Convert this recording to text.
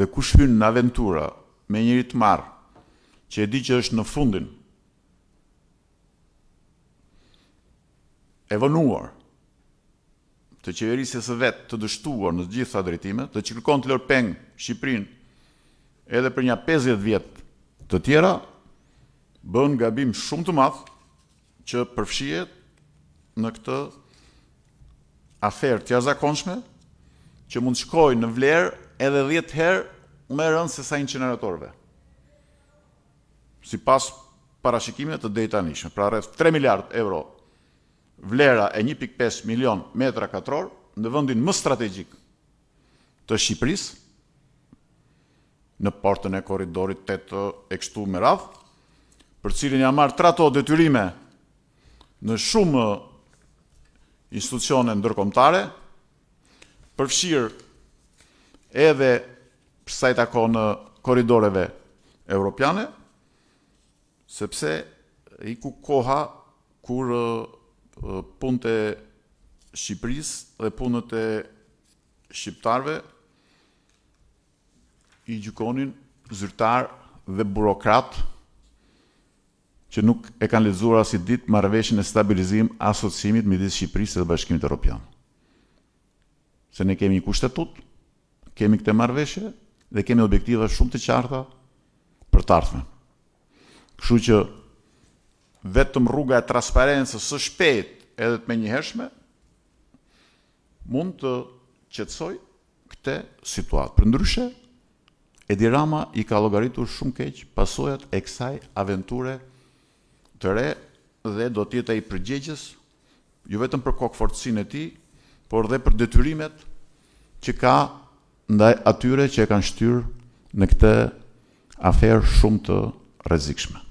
dhe ku shpynë në aventura me njërit marë, që e di që është në fundin, e vënuar, të qeverisë së vetë të dështuar në gjitha drejtimet, të kërkon të lërë pengë Shqiprinë edhe për një 50 vjetë të tjera, bën gabim shumë të madhë që përfshiet në këtë aferë tja zakonshme, që mund shkoj në vlerë edhe dhjetë herë me rëndë se sa inqeneratorve. Si pas parashikimit të data nishme, pra rreth 3 miliard euro vlera e 1.5 milion metra katror në vëndin më strategjik të Shqipëris, në portën e koridorit të të ekstu më radhë, për cilin ja marë trato detyrime në shumë institucionën ndërkomtare, përfshirë edhe përsa i tako në koridoreve europiane, sepse i ku koha kur punët e Shqipëris dhe punët e Shqiptarve i gjukonin zyrtar dhe burokrat që nuk e kanë lezuar as ditë marveshën e stabilizim asocimit midis Shqipërisë dhe Bashkimit Europian. Se ne kemi një kushtetut, kemi këte marveshje dhe kemi objektive shumë të qarta për të ardhme. Kështu që vetëm rruga e transparentës së shpet edhe të menjëhershme mund të qetësoj këtë situatë. ndryshe, Edi Rama i ka llogaritur shumë keq pasojat e kësaj aventure të re dhe do të jetë i përgjegjës jo vetëm për kokfortësinë e tij, por dhe për detyrimet që ka ndaj atyre që e kanë shtyrë në këtë aferë shumë të rezikshme.